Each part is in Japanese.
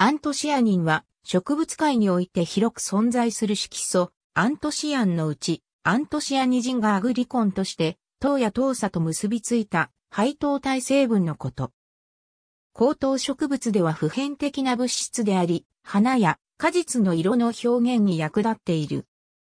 アントシアニンは植物界において広く存在する色素、アントシアンのうち、アントシアニジンがアグリコンとして、糖や糖砂と結びついた配糖体成分のこと。高糖植物では普遍的な物質であり、花や果実の色の表現に役立っている。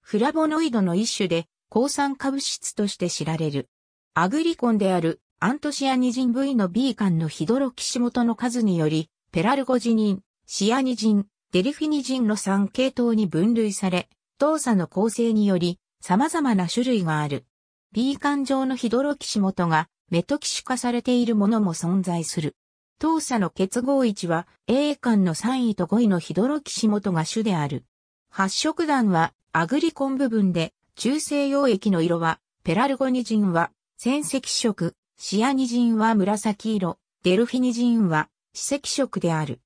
フラボノイドの一種で、抗酸化物質として知られる。アグリコンであるアントシアニジン V の B 間のヒドロキシ元の数により、ペラルゴジニン、シアニジン、デルフィニジンの3系統に分類され、動作の構成により様々な種類がある。B 環状のヒドロキシ元がメトキシ化されているものも存在する。当作の結合位置は A 間の3位と5位のヒドロキシ元が主である。発色弾はアグリコン部分で中性溶液の色はペラルゴニジンは染赤色、シアニジンは紫色、デルフィニジンは紫積色である。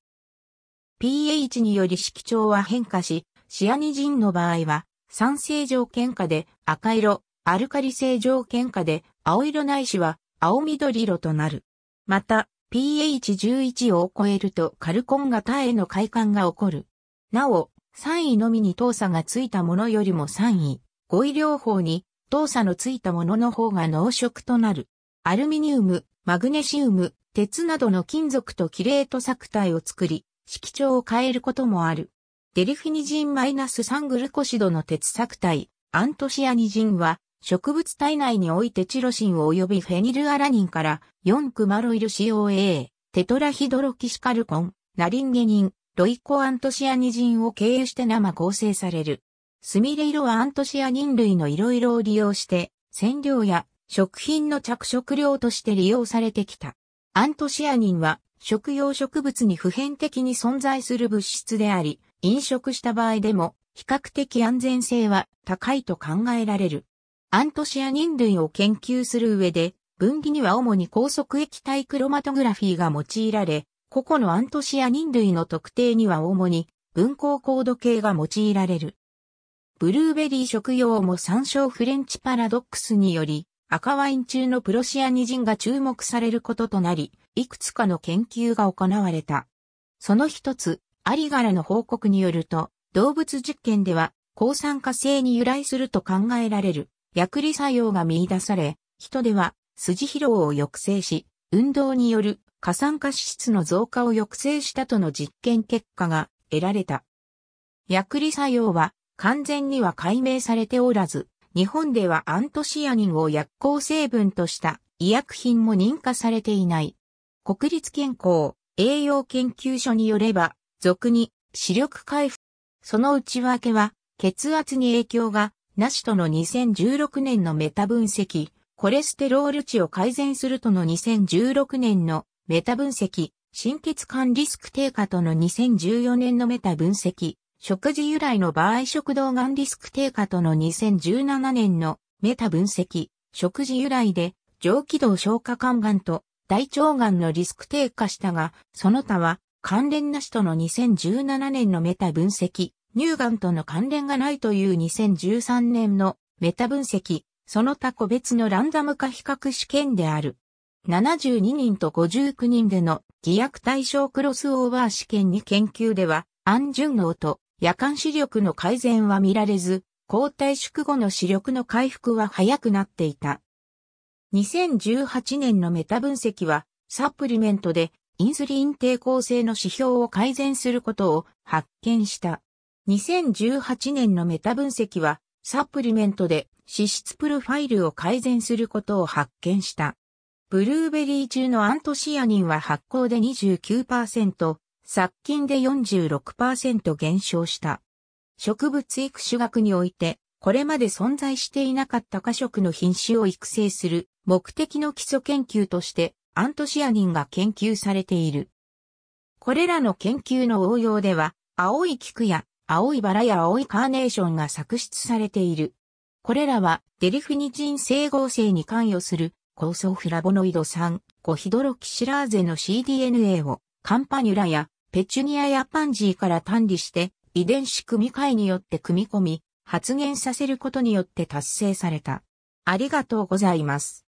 pH により色調は変化し、シアニジンの場合は、酸性条件下で赤色、アルカリ性条件下で青色ないしは青緑色となる。また、pH11 を超えるとカルコン型への快感が起こる。なお、3位のみに糖鎖がついたものよりも3位、5位両方に糖鎖のついたものの方が濃色となる。アルミニウム、マグネシウム、鉄などの金属とキレート作体を作り、色調を変えることもある。デルフィニジンマイナス -3 グルコシドの鉄作体、アントシアニジンは、植物体内においてチロシン及びフェニルアラニンから4クマロイル COA、テトラヒドロキシカルコン、ナリンゲニン、ロイコアントシアニジンを経由して生構成される。スミレ色はアントシアニン類の色々を利用して、染料や食品の着色料として利用されてきた。アントシアニンは食用植物に普遍的に存在する物質であり、飲食した場合でも比較的安全性は高いと考えられる。アントシアニン類を研究する上で、分岐には主に高速液体クロマトグラフィーが用いられ、個々のアントシアニン類の特定には主に分光高度計が用いられる。ブルーベリー食用も参照フレンチパラドックスにより、赤ワイン中のプロシアニジンが注目されることとなり、いくつかの研究が行われた。その一つ、アリガラの報告によると、動物実験では、抗酸化性に由来すると考えられる、薬理作用が見出され、人では、筋疲労を抑制し、運動による過酸化脂質の増加を抑制したとの実験結果が得られた。薬理作用は完全には解明されておらず、日本ではアントシアニンを薬効成分とした医薬品も認可されていない。国立健康栄養研究所によれば、俗に視力回復。その内訳は、血圧に影響が、なしとの2016年のメタ分析、コレステロール値を改善するとの2016年のメタ分析、心血管リスク低下との2014年のメタ分析、食事由来の場合食道がんリスク低下との2017年のメタ分析、食事由来で上気道消化管がんと大腸がんのリスク低下したが、その他は関連なしとの2017年のメタ分析、乳がんとの関連がないという2013年のメタ分析、その他個別のランダム化比較試験である。72人と59人での偽薬対象クロスオーバー試験に研究では、アン・ジュンノーと夜間視力の改善は見られず、交代宿後の視力の回復は早くなっていた。2018年のメタ分析は、サプリメントでインスリン抵抗性の指標を改善することを発見した。2018年のメタ分析は、サプリメントで脂質プロファイルを改善することを発見した。ブルーベリー中のアントシアニンは発酵で29%、殺菌で46%減少した。植物育種学において、これまで存在していなかった過食の品種を育成する目的の基礎研究としてアントシアニンが研究されている。これらの研究の応用では、青い菊や青いバラや青いカーネーションが作出されている。これらはデリフィニチン整合性に関与する酵素フラボノイド酸、5ヒドロキシラーゼの cDNA をカンパニュラやペチュニアやパンジーから単離して遺伝子組み換えによって組み込み、発現させることによって達成された。ありがとうございます。